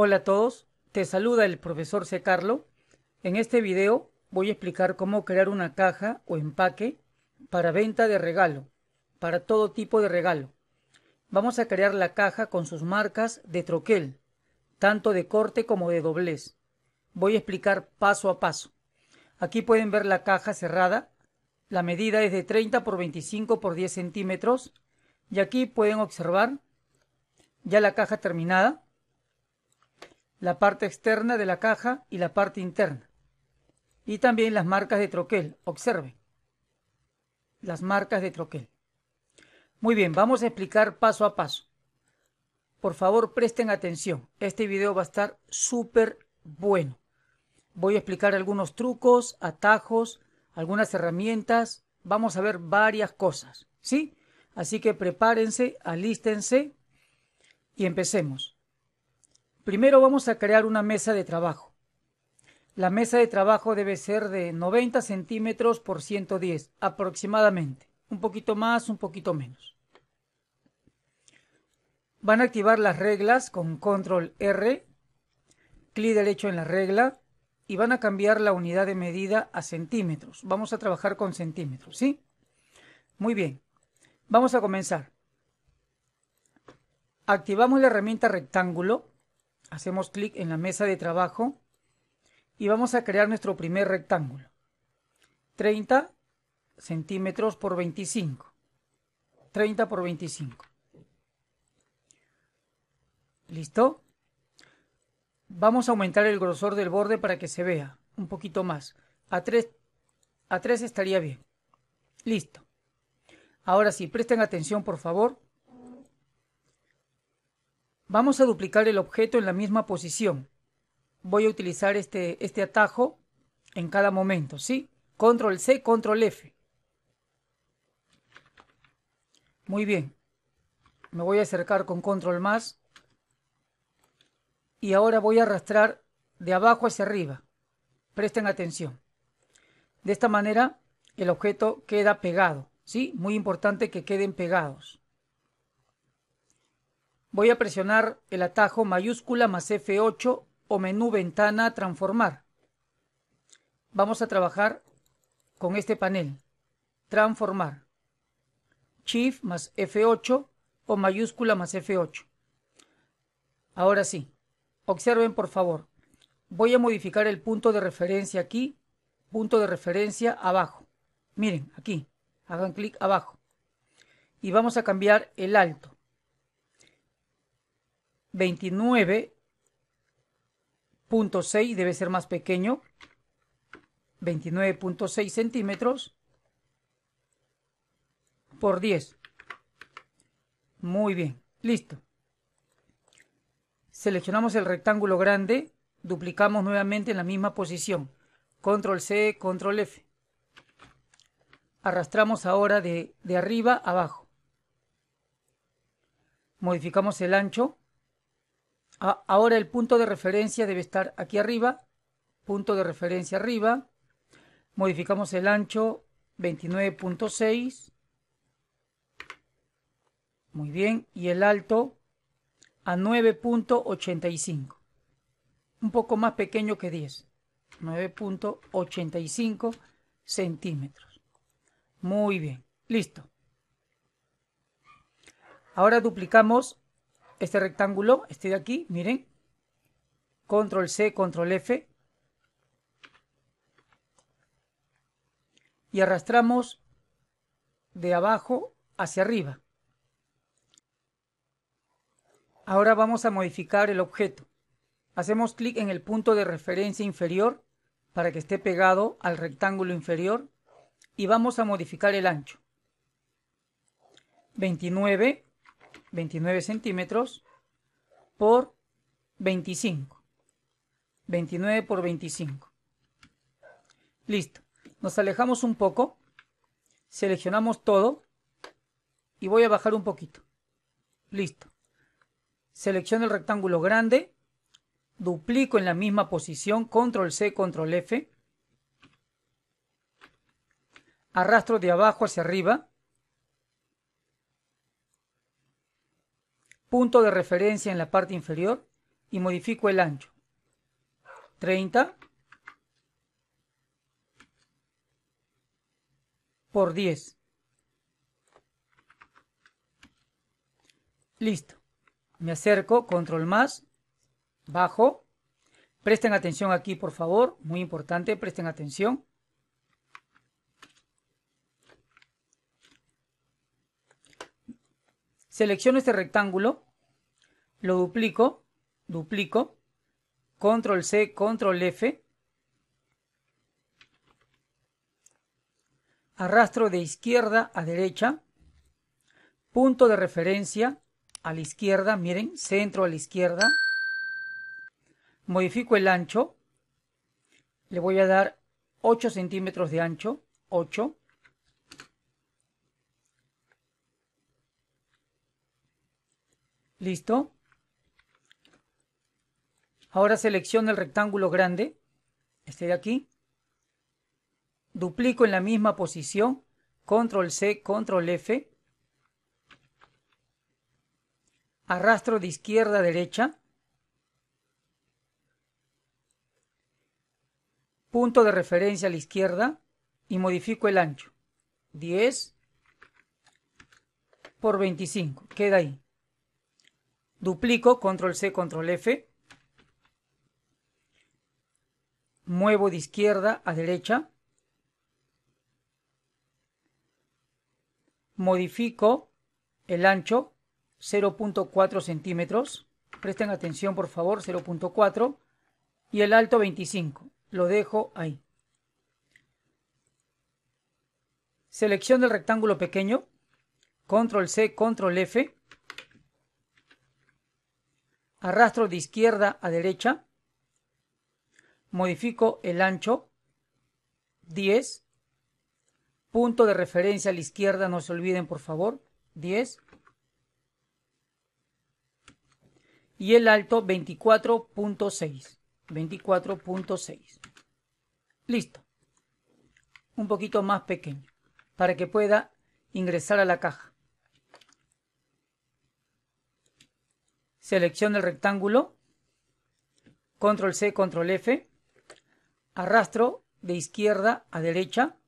Hola a todos, te saluda el profesor C. Carlo. En este video voy a explicar cómo crear una caja o empaque para venta de regalo, para todo tipo de regalo. Vamos a crear la caja con sus marcas de troquel, tanto de corte como de doblez. Voy a explicar paso a paso. Aquí pueden ver la caja cerrada. La medida es de 30 por 25 por 10 centímetros. Y aquí pueden observar ya la caja terminada la parte externa de la caja y la parte interna. Y también las marcas de troquel, observen. Las marcas de troquel. Muy bien, vamos a explicar paso a paso. Por favor, presten atención. Este video va a estar súper bueno. Voy a explicar algunos trucos, atajos, algunas herramientas. Vamos a ver varias cosas, ¿sí? Así que prepárense, alístense y empecemos. Primero vamos a crear una mesa de trabajo. La mesa de trabajo debe ser de 90 centímetros por 110 aproximadamente. Un poquito más, un poquito menos. Van a activar las reglas con control R, clic derecho en la regla y van a cambiar la unidad de medida a centímetros. Vamos a trabajar con centímetros, ¿sí? Muy bien, vamos a comenzar. Activamos la herramienta rectángulo Hacemos clic en la mesa de trabajo y vamos a crear nuestro primer rectángulo. 30 centímetros por 25. 30 por 25. ¿Listo? Vamos a aumentar el grosor del borde para que se vea un poquito más. A 3, a 3 estaría bien. Listo. Ahora sí, presten atención por favor. Vamos a duplicar el objeto en la misma posición. Voy a utilizar este, este atajo en cada momento, ¿sí? Control C, Control F. Muy bien. Me voy a acercar con Control más. Y ahora voy a arrastrar de abajo hacia arriba. Presten atención. De esta manera el objeto queda pegado, ¿sí? Muy importante que queden pegados. Voy a presionar el atajo mayúscula más F8 o menú ventana transformar. Vamos a trabajar con este panel. Transformar. Shift más F8 o mayúscula más F8. Ahora sí. Observen por favor. Voy a modificar el punto de referencia aquí, punto de referencia abajo. Miren, aquí. Hagan clic abajo. Y vamos a cambiar el alto. 29.6 debe ser más pequeño. 29.6 centímetros por 10. Muy bien, listo. Seleccionamos el rectángulo grande, duplicamos nuevamente en la misma posición. Control C, Control F. Arrastramos ahora de, arriba arriba abajo. Modificamos el ancho ahora el punto de referencia debe estar aquí arriba, punto de referencia arriba, modificamos el ancho 29.6, muy bien, y el alto a 9.85, un poco más pequeño que 10, 9.85 centímetros. Muy bien, listo. Ahora duplicamos este rectángulo, este de aquí, miren, control C, control F, y arrastramos de abajo hacia arriba. Ahora vamos a modificar el objeto. Hacemos clic en el punto de referencia inferior para que esté pegado al rectángulo inferior y vamos a modificar el ancho. 29 29 centímetros por 25. 29 por 25. Listo. Nos alejamos un poco. Seleccionamos todo. Y voy a bajar un poquito. Listo. Selecciono el rectángulo grande. Duplico en la misma posición. Control C, Control F. Arrastro de abajo hacia arriba. punto de referencia en la parte inferior y modifico el ancho. 30 por 10. Listo. Me acerco, control más, bajo. Presten atención aquí, por favor, muy importante, presten atención. Selecciono este rectángulo, lo duplico, duplico, control C, control F. Arrastro de izquierda a derecha, punto de referencia a la izquierda, miren, centro a la izquierda. Modifico el ancho, le voy a dar 8 centímetros de ancho, 8 ¿Listo? Ahora selecciono el rectángulo grande, este de aquí. Duplico en la misma posición, control C, control F. Arrastro de izquierda a derecha. Punto de referencia a la izquierda y modifico el ancho. 10 por 25, queda ahí duplico, control C, control F, muevo de izquierda a derecha, modifico el ancho 0.4 centímetros, presten atención por favor, 0.4, y el alto 25, lo dejo ahí. Selección del rectángulo pequeño, control C, control F, arrastro de izquierda a derecha, modifico el ancho, 10, punto de referencia a la izquierda, no se olviden por favor, 10, y el alto 24.6, 24.6, listo, un poquito más pequeño, para que pueda ingresar a la caja. selecciono el rectángulo, control C, control F, arrastro de izquierda a derecha,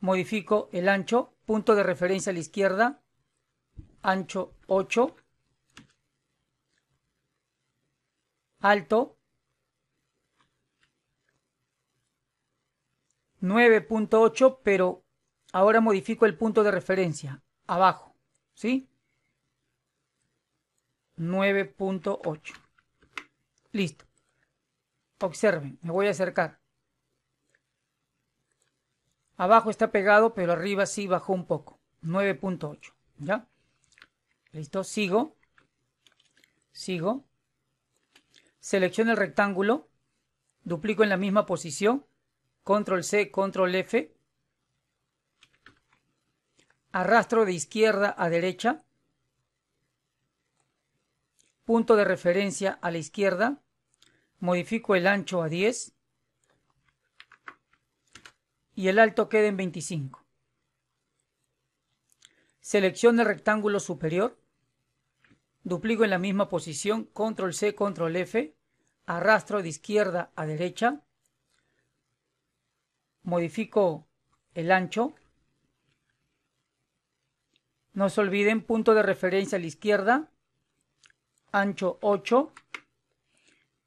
modifico el ancho, punto de referencia a la izquierda, ancho 8, alto 9.8, pero Ahora modifico el punto de referencia, abajo, ¿sí? 9.8. Listo. Observen, me voy a acercar. Abajo está pegado, pero arriba sí bajó un poco. 9.8, ¿ya? Listo, sigo. Sigo. Selecciono el rectángulo. Duplico en la misma posición. Control C, Control F arrastro de izquierda a derecha, punto de referencia a la izquierda, modifico el ancho a 10 y el alto queda en 25. Selecciono el rectángulo superior, duplico en la misma posición, control C, control F, arrastro de izquierda a derecha, modifico el ancho no se olviden, punto de referencia a la izquierda, ancho 8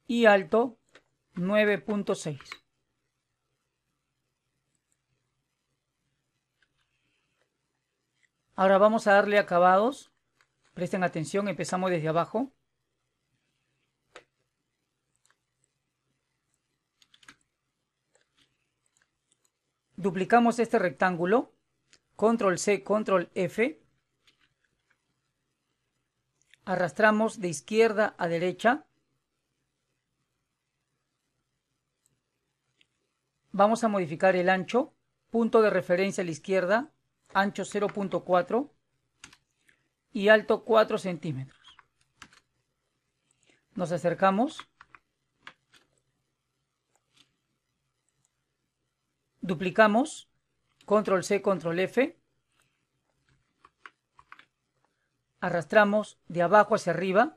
y alto 9.6. Ahora vamos a darle acabados. Presten atención, empezamos desde abajo. Duplicamos este rectángulo. Control C, Control F arrastramos de izquierda a derecha. Vamos a modificar el ancho, punto de referencia a la izquierda, ancho 0.4 y alto 4 centímetros. Nos acercamos. Duplicamos, control C, control F. arrastramos de abajo hacia arriba.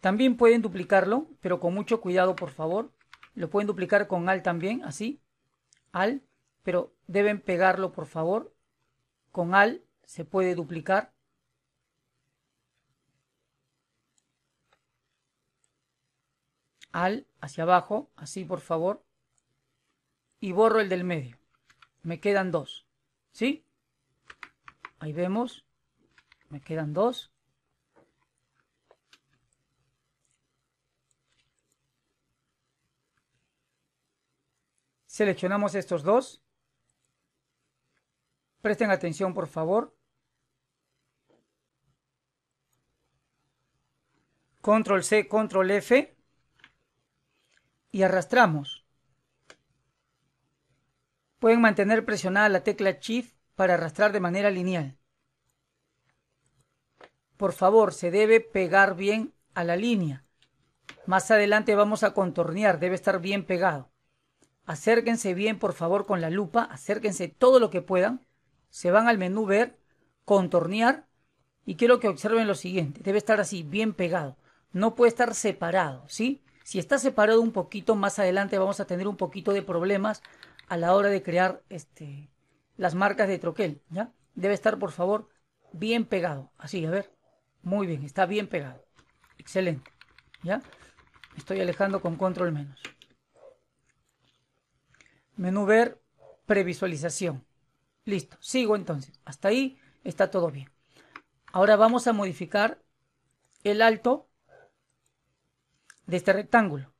También pueden duplicarlo, pero con mucho cuidado, por favor. Lo pueden duplicar con al también, así. Al, pero deben pegarlo, por favor. Con al se puede duplicar. Al hacia abajo, así por favor. Y borro el del medio me quedan dos. ¿Sí? Ahí vemos. Me quedan dos. Seleccionamos estos dos. Presten atención, por favor. Control C, Control F. Y arrastramos. Pueden mantener presionada la tecla Shift para arrastrar de manera lineal. Por favor, se debe pegar bien a la línea. Más adelante vamos a contornear, debe estar bien pegado. Acérquense bien, por favor, con la lupa, acérquense todo lo que puedan. Se van al menú Ver, Contornear, y quiero que observen lo siguiente, debe estar así, bien pegado. No puede estar separado, ¿sí? Si está separado un poquito, más adelante vamos a tener un poquito de problemas a la hora de crear este, las marcas de troquel, ¿ya? Debe estar, por favor, bien pegado. Así, a ver. Muy bien, está bien pegado. Excelente. ¿Ya? Estoy alejando con control menos. Menú ver, previsualización. Listo, sigo entonces. Hasta ahí está todo bien. Ahora vamos a modificar el alto de este rectángulo.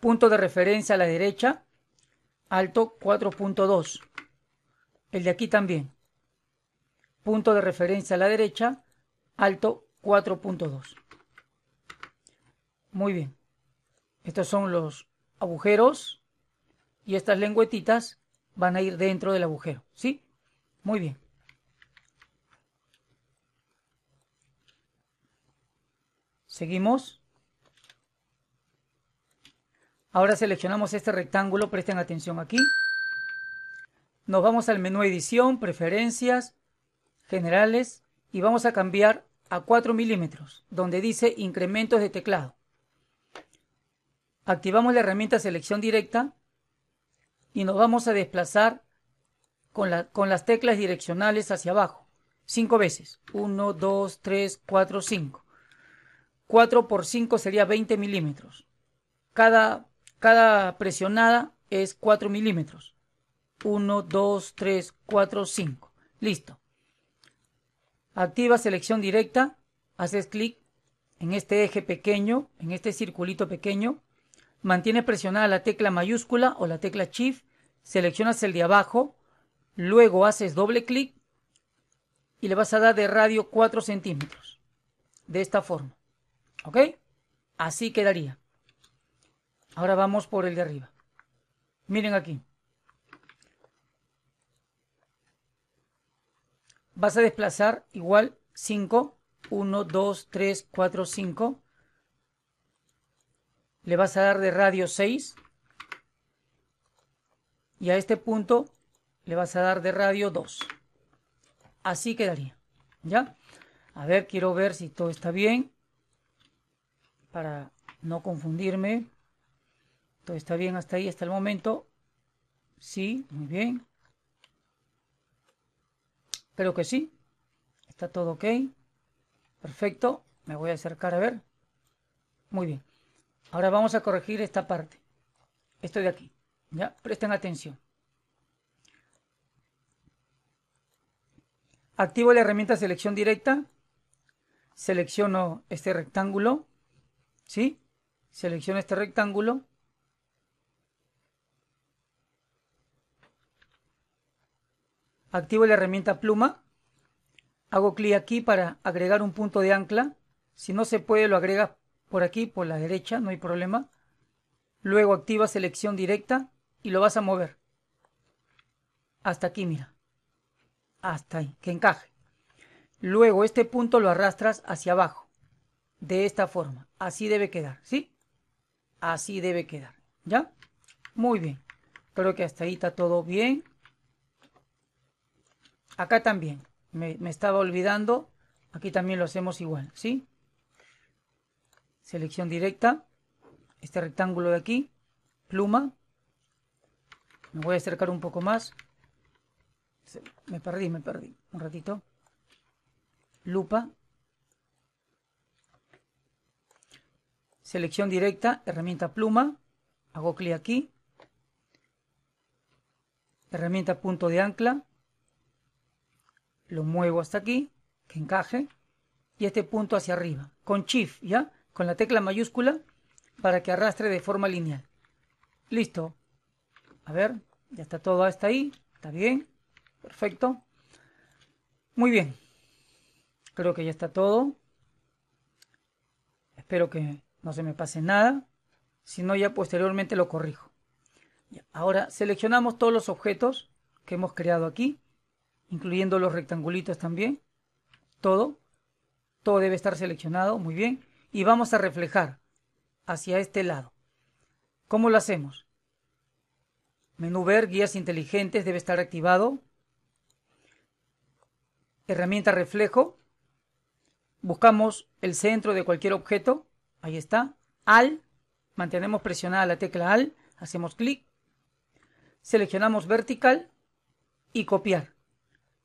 Punto de referencia a la derecha, alto 4.2. El de aquí también. Punto de referencia a la derecha, alto 4.2. Muy bien. Estos son los agujeros y estas lengüetitas van a ir dentro del agujero, ¿sí? Muy bien. Seguimos. Ahora seleccionamos este rectángulo, presten atención aquí. Nos vamos al menú edición, preferencias, generales y vamos a cambiar a 4 milímetros, donde dice incrementos de teclado. Activamos la herramienta selección directa y nos vamos a desplazar con, las teclas direccionales hacia abajo. 5 veces. 1, 2, 3, 4, 5. 4 por 5 sería 20 milímetros. Cada cada presionada es 4 milímetros. 1, 2, 3, 4, 5. Listo. Activa selección directa. Haces clic en este eje pequeño, en este circulito pequeño. Mantiene presionada la tecla mayúscula o la tecla Shift. Seleccionas el de abajo. Luego haces doble clic y le vas a dar de radio 4 centímetros. De esta forma. ¿Ok? Así quedaría. Ahora vamos por el de arriba. Miren aquí. Vas a desplazar igual 5, 1, 2, 3, 4, 5. Le vas a dar de radio 6. Y a este punto le vas a dar de radio 2. Así quedaría. ¿Ya? A ver, quiero ver si todo está bien. Para no confundirme está bien hasta ahí, hasta el momento. Sí, muy bien. creo que sí. Está todo ok. Perfecto. Me voy a acercar a ver. Muy bien. Ahora vamos a corregir esta parte. Esto de aquí. ¿Ya? Presten atención. Activo la herramienta selección directa. Selecciono este rectángulo. ¿Sí? Selecciono este rectángulo. Activo la herramienta pluma. Hago clic aquí para agregar un punto de ancla. Si no se puede, lo agregas por aquí, por la derecha, no hay problema. Luego activa selección directa y lo vas a mover. Hasta aquí, mira. Hasta ahí, que encaje. Luego este punto lo arrastras hacia abajo. De esta forma. Así debe quedar, ¿sí? Así debe quedar, ¿ya? Muy bien. Creo que hasta ahí está todo bien. Acá también, me, estaba olvidando, aquí también lo hacemos igual, ¿sí? Selección directa, este rectángulo de aquí, pluma, me voy a acercar un poco más, me perdí, me perdí, un ratito, lupa, selección directa, herramienta pluma, hago clic aquí, herramienta punto de ancla, lo muevo hasta aquí, que encaje, y este punto hacia arriba, con Shift, ¿ya? Con la tecla mayúscula para que arrastre de forma lineal. Listo. A ver, ya está todo hasta ahí, está bien, perfecto. Muy bien, creo que ya está todo. Espero que no se me pase nada, si no ya posteriormente lo corrijo. Ahora seleccionamos todos los objetos que hemos creado aquí incluyendo los rectangulitos también. Todo. Todo debe estar seleccionado, muy bien. Y vamos a reflejar hacia este lado. ¿Cómo lo hacemos? Menú ver, guías inteligentes, debe estar activado. Herramienta reflejo. Buscamos el centro de cualquier objeto. Ahí está. Al. Mantenemos presionada la tecla Al. Hacemos clic. Seleccionamos vertical y copiar.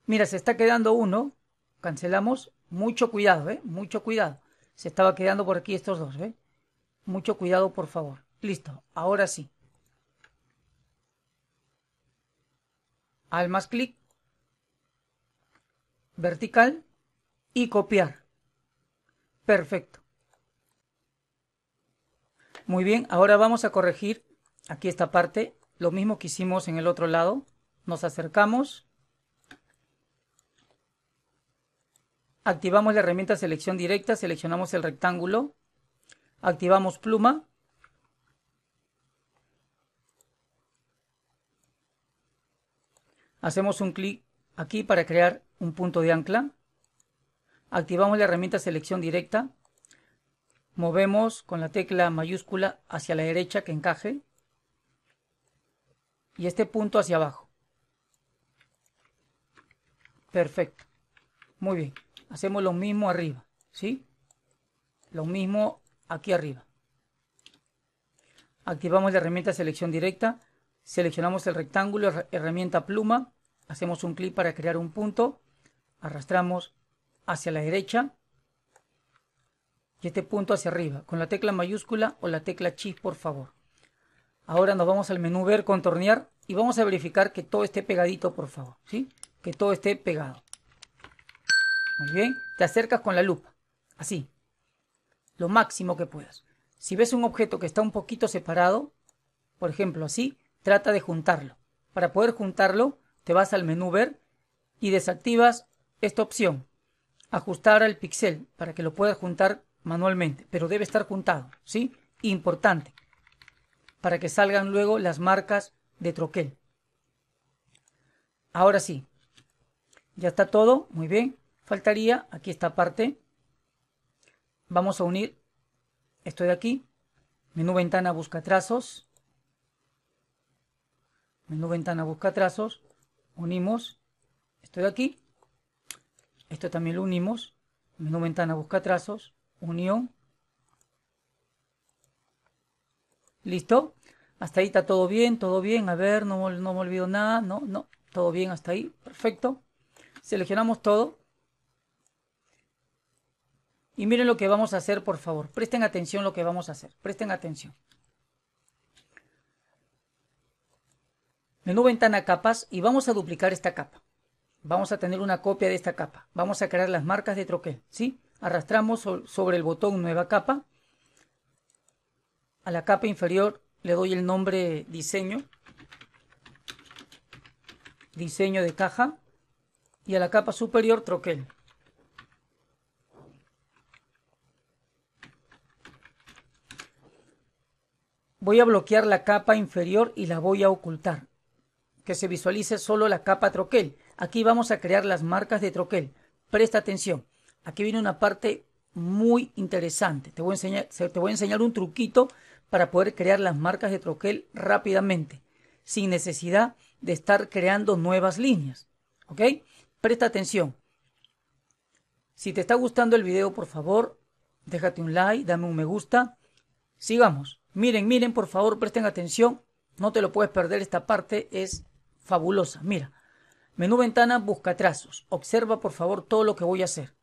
Mira, se está quedando uno. Cancelamos. Mucho cuidado, ¿eh? Mucho cuidado. Se estaba quedando por aquí estos dos, ¿eh? Mucho cuidado, por favor. Listo. Ahora sí. Al más clic. Vertical. Y copiar. Perfecto. Muy bien, ahora vamos a corregir aquí esta parte. Lo mismo que hicimos en el otro lado. Nos acercamos Activamos la herramienta selección directa, seleccionamos el rectángulo, activamos pluma. Hacemos un clic aquí para crear un punto de ancla. Activamos la herramienta selección directa. Movemos con la tecla mayúscula hacia la derecha que encaje. Y este punto hacia abajo. Perfecto. Muy bien. Hacemos lo mismo arriba, ¿sí? Lo mismo aquí arriba. Activamos la herramienta selección directa, seleccionamos el rectángulo, herramienta pluma, hacemos un clic para crear un punto, arrastramos hacia la derecha y este punto hacia arriba, con la tecla mayúscula o la tecla Shift por favor. Ahora nos vamos al menú ver, contornear y vamos a verificar que todo esté pegadito por favor, ¿sí? Que todo esté pegado. Muy bien, te acercas con la lupa, así, lo máximo que puedas. Si ves un objeto que está un poquito separado, por ejemplo así, trata de juntarlo. Para poder juntarlo, te vas al menú ver y desactivas esta opción, ajustar al pixel, para que lo puedas juntar manualmente, pero debe estar juntado, ¿sí? Importante, para que salgan luego las marcas de troquel. Ahora sí, ya está todo, muy bien faltaría aquí esta parte. Vamos a unir esto de aquí. Menú ventana busca trazos. Menú ventana busca trazos. Unimos esto de aquí. Esto también lo unimos. Menú ventana busca trazos. Unión. Listo. Hasta ahí está todo bien, todo bien. A ver, no, no me olvido nada. No, no. Todo bien hasta ahí. Perfecto. Seleccionamos todo. Y miren lo que vamos a hacer, por favor. Presten atención lo que vamos a hacer. Presten atención. Menú ventana capas y vamos a duplicar esta capa. Vamos a tener una copia de esta capa. Vamos a crear las marcas de troquel. ¿sí? Arrastramos sobre el botón nueva capa. A la capa inferior le doy el nombre diseño. Diseño de caja. Y a la capa superior troquel. voy a bloquear la capa inferior y la voy a ocultar. Que se visualice solo la capa troquel. Aquí vamos a crear las marcas de troquel. Presta atención. Aquí viene una parte muy interesante. Te voy a enseñar, te voy a enseñar un truquito para poder crear las marcas de troquel rápidamente, sin necesidad de estar creando nuevas líneas. ¿Ok? Presta atención. Si te está gustando el video, por favor, déjate un like, dame un me gusta. Sigamos. Miren, miren, por favor, presten atención. No te lo puedes perder, esta parte es fabulosa. Mira, menú ventana, busca trazos. Observa, por favor, todo lo que voy a hacer.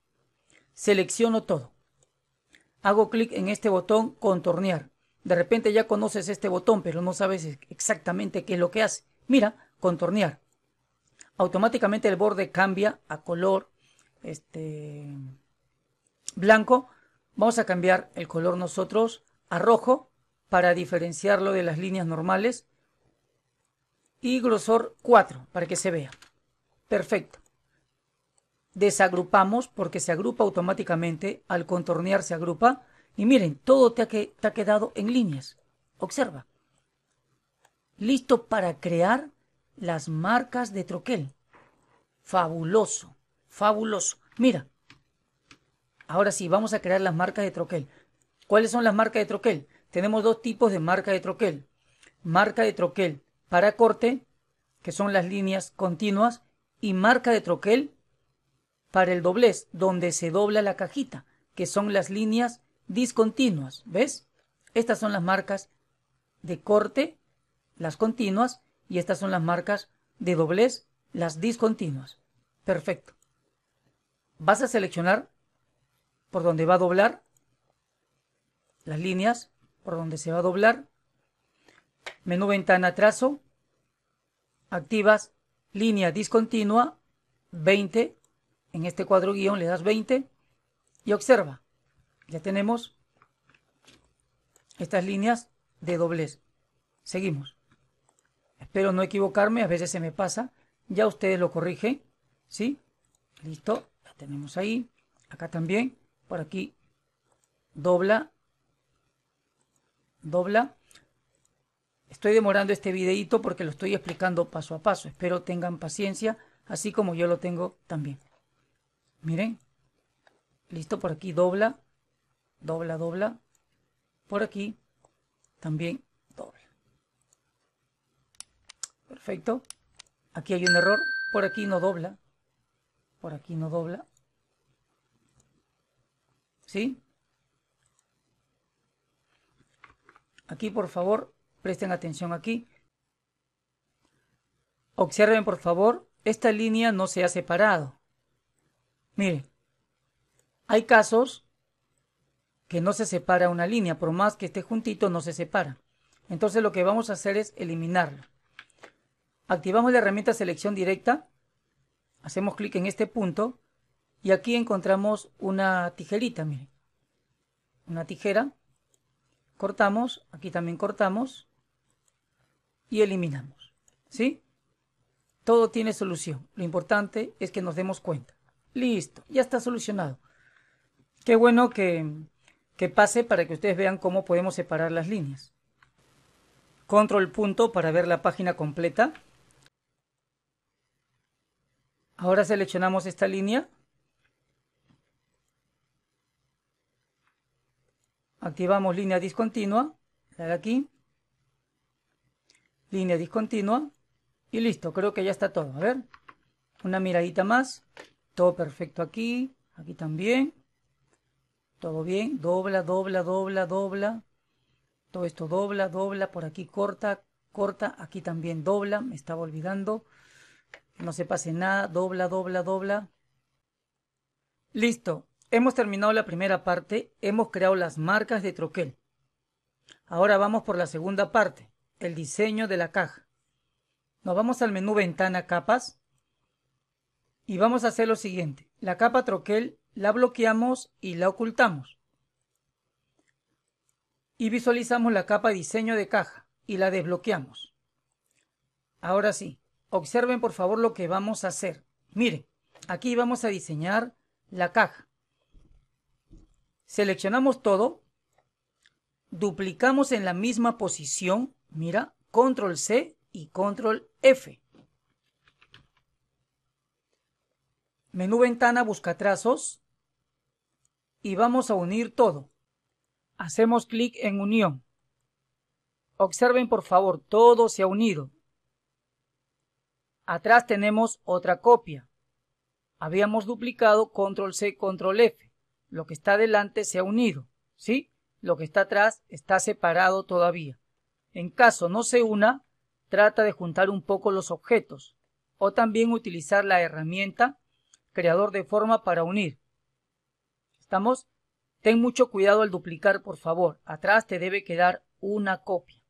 Selecciono todo. Hago clic en este botón contornear. De repente ya conoces este botón, pero no sabes exactamente qué es lo que hace. Mira, contornear. Automáticamente el borde cambia a color este, blanco. Vamos a cambiar el color nosotros a rojo para diferenciarlo de las líneas normales. Y grosor 4 para que se vea. Perfecto. Desagrupamos porque se agrupa automáticamente. Al contornear se agrupa. Y miren, todo te ha, quedado en líneas. Observa. Listo para crear las marcas de troquel. Fabuloso, fabuloso. Mira, ahora sí, vamos a crear las marcas de troquel. ¿Cuáles son las marcas de troquel? tenemos dos tipos de marca de troquel. Marca de troquel para corte, que son las líneas continuas, y marca de troquel para el doblez, donde se dobla la cajita, que son las líneas discontinuas. ¿Ves? Estas son las marcas de corte, las continuas, y estas son las marcas de doblez, las discontinuas. Perfecto. Vas a seleccionar por donde va a doblar las líneas por donde se va a doblar, menú ventana trazo, activas línea discontinua 20, en este cuadro guión le das 20 y observa, ya tenemos estas líneas de doblez. Seguimos. Espero no equivocarme, a veces se me pasa, ya ustedes lo corrigen, ¿sí? Listo, la tenemos ahí, acá también, por aquí dobla dobla. Estoy demorando este videito porque lo estoy explicando paso a paso. Espero tengan paciencia, así como yo lo tengo también. Miren. Listo, por aquí dobla, dobla, dobla. Por aquí también dobla. Perfecto. Aquí hay un error. Por aquí no dobla. Por aquí no dobla. ¿Sí? Aquí, por favor, presten atención aquí. Observen, por favor, esta línea no se ha separado. Miren, hay casos que no se separa una línea, por más que esté juntito, no se separa. Entonces lo que vamos a hacer es eliminarlo. Activamos la herramienta selección directa, hacemos clic en este punto y aquí encontramos una tijerita, miren. Una tijera cortamos, aquí también cortamos y eliminamos. ¿Sí? Todo tiene solución. Lo importante es que nos demos cuenta. Listo, ya está solucionado. Qué bueno que, pase para que ustedes vean cómo podemos separar las líneas. Control punto para ver la página completa. Ahora seleccionamos esta línea Activamos línea discontinua, la de aquí, línea discontinua y listo, creo que ya está todo. A ver, una miradita más, todo perfecto aquí, aquí también, todo bien, dobla, dobla, dobla, dobla, todo esto dobla, dobla, por aquí corta, corta, aquí también dobla, me estaba olvidando, no se pase nada, dobla, dobla, dobla. Listo, Hemos terminado la primera parte, hemos creado las marcas de troquel. Ahora vamos por la segunda parte, el diseño de la caja. Nos vamos al menú ventana capas y vamos a hacer lo siguiente. La capa troquel la bloqueamos y la ocultamos. Y visualizamos la capa diseño de caja y la desbloqueamos. Ahora sí, observen por favor lo que vamos a hacer. Miren, aquí vamos a diseñar la caja. Seleccionamos todo. Duplicamos en la misma posición. Mira, control C y control F. Menú ventana busca trazos. Y vamos a unir todo. Hacemos clic en unión. Observen por favor, todo se ha unido. Atrás tenemos otra copia. Habíamos duplicado control C, control F. Lo que está delante se ha unido, ¿sí? Lo que está atrás está separado todavía. En caso no se una, trata de juntar un poco los objetos, o también utilizar la herramienta creador de forma para unir. ¿Estamos? Ten mucho cuidado al duplicar, por favor. Atrás te debe quedar una copia.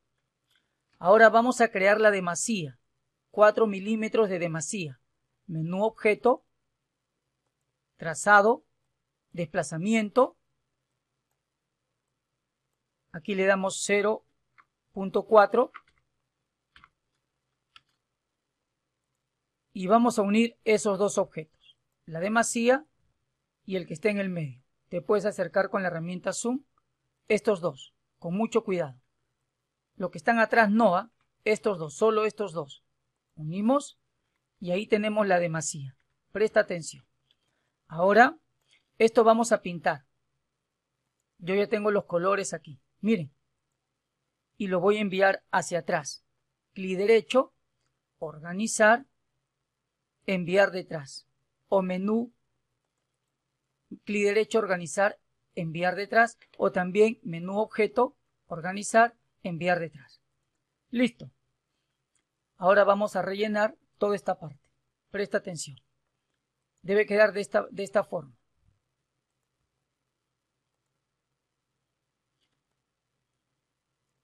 Ahora vamos a crear la demasía. 4 milímetros de demasía. Menú objeto, trazado, desplazamiento. Aquí le damos 0.4. Y vamos a unir esos dos objetos, la demasía y el que está en el medio. Te puedes acercar con la herramienta Zoom estos dos, con mucho cuidado. Lo que están atrás no, ¿ah? estos dos, solo estos dos. Unimos y ahí tenemos la demasía. Presta atención. Ahora esto vamos a pintar. Yo ya tengo los colores aquí. Miren. Y lo voy a enviar hacia atrás. Clic derecho, organizar, enviar detrás. O menú, clic derecho, organizar, enviar detrás. O también menú objeto, organizar, enviar detrás. Listo. Ahora vamos a rellenar toda esta parte. Presta atención. Debe quedar de esta, de esta forma.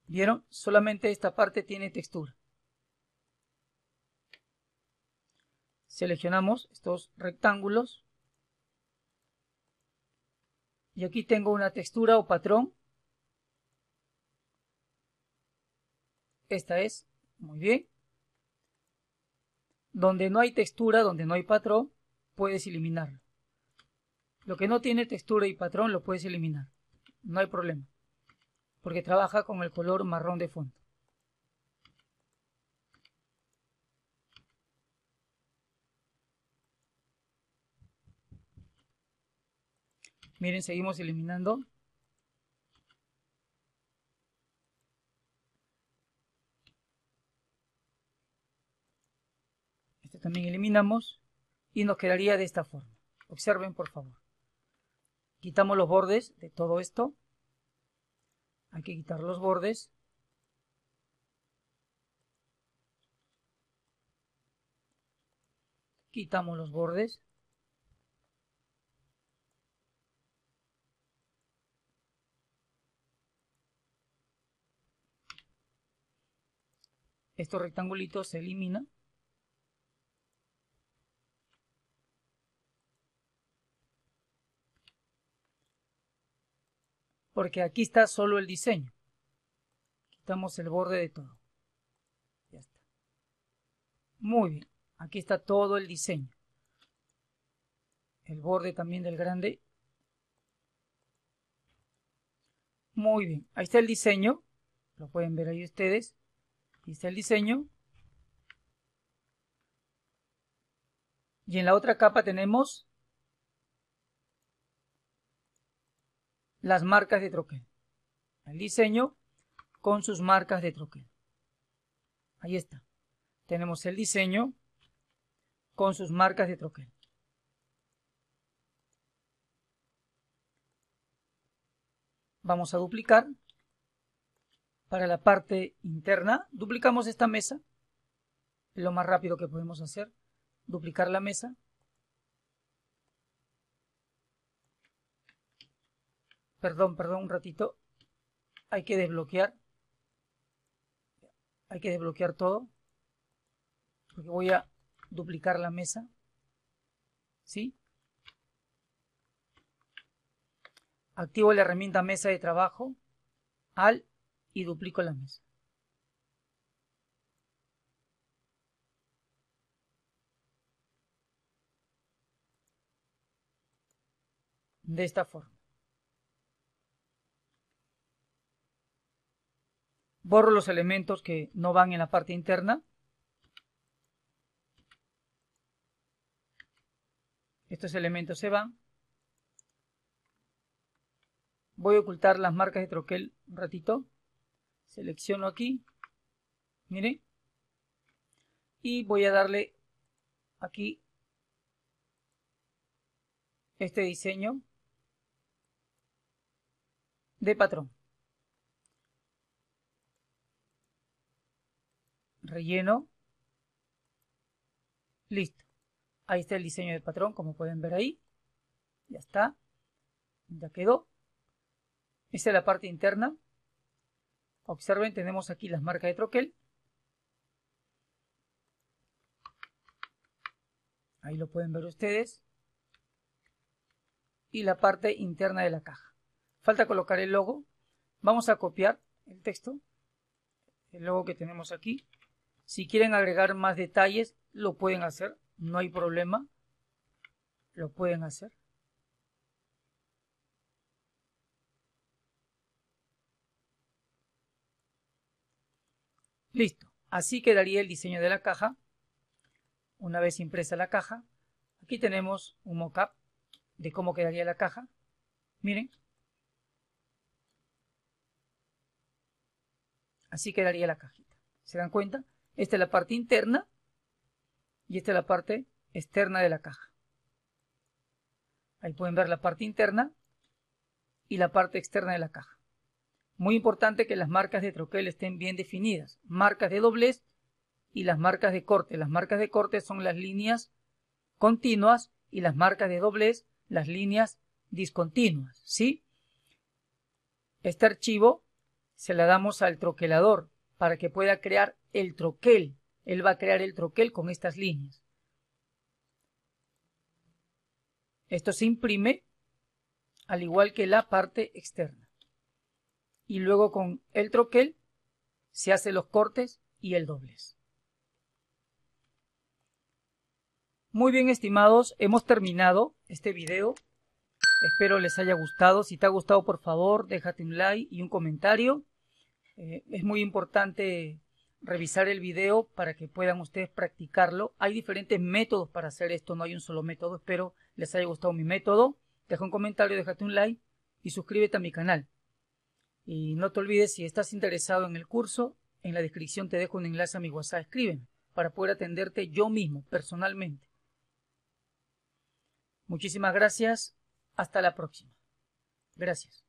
¿Vieron? Solamente esta parte tiene textura. Seleccionamos estos rectángulos. Y aquí tengo una textura o patrón. Esta es, muy bien. Donde no hay textura, donde no hay patrón, puedes eliminarlo. Lo que no tiene textura y patrón lo puedes eliminar. No hay problema porque trabaja con el color marrón de fondo. Miren, seguimos eliminando. Este también eliminamos y nos quedaría de esta forma. Observen, por favor. Quitamos los bordes de todo esto hay que quitar los bordes quitamos los bordes estos rectangulitos se eliminan porque aquí está solo el diseño. Quitamos el borde de todo. Ya está. Muy bien, aquí está todo el diseño. El borde también del grande. Muy bien, ahí está el diseño. Lo pueden ver ahí ustedes. Aquí está el diseño. Y en la otra capa tenemos las marcas de troquel. El diseño con sus marcas de troquel. Ahí está. Tenemos el diseño con sus marcas de troquel. Vamos a duplicar. Para la parte interna, duplicamos esta mesa. Es lo más rápido que podemos hacer. Duplicar la mesa. Perdón, perdón, un ratito. Hay que desbloquear. Hay que desbloquear todo. Porque voy a duplicar la mesa. ¿Sí? Activo la herramienta mesa de trabajo. Al y duplico la mesa. De esta forma. borro los elementos que no van en la parte interna. Estos elementos se van. Voy a ocultar las marcas de troquel un ratito. Selecciono aquí. Miren. Y voy a darle aquí este diseño de patrón. relleno. Listo. Ahí está el diseño del patrón, como pueden ver ahí. Ya está. Ya quedó. Esta es la parte interna. Observen, tenemos aquí las marcas de troquel. Ahí lo pueden ver ustedes. Y la parte interna de la caja. Falta colocar el logo. Vamos a copiar el texto. El logo que tenemos aquí. Si quieren agregar más detalles, lo pueden hacer, no hay problema. Lo pueden hacer. Listo. Así quedaría el diseño de la caja. Una vez impresa la caja, aquí tenemos un mockup de cómo quedaría la caja. Miren. Así quedaría la cajita. ¿Se dan cuenta? Esta es la parte interna y esta es la parte externa de la caja. Ahí pueden ver la parte interna y la parte externa de la caja. Muy importante que las marcas de troquel estén bien definidas. Marcas de doblez y las marcas de corte. Las marcas de corte son las líneas continuas y las marcas de doblez las líneas discontinuas. ¿sí? Este archivo se la damos al troquelador para que pueda crear el troquel. Él va a crear el troquel con estas líneas. Esto se imprime al igual que la parte externa. Y luego con el troquel se hacen los cortes y el doblez. Muy bien, estimados, hemos terminado este video. Espero les haya gustado. Si te ha gustado, por favor, déjate un like y un comentario. Eh, es muy importante revisar el video para que puedan ustedes practicarlo. Hay diferentes métodos para hacer esto, no hay un solo método. Espero les haya gustado mi método. Deja un comentario, déjate un like y suscríbete a mi canal. Y no te olvides, si estás interesado en el curso, en la descripción te dejo un enlace a mi WhatsApp. Escríbeme para poder atenderte yo mismo, personalmente. Muchísimas gracias. Hasta la próxima. Gracias.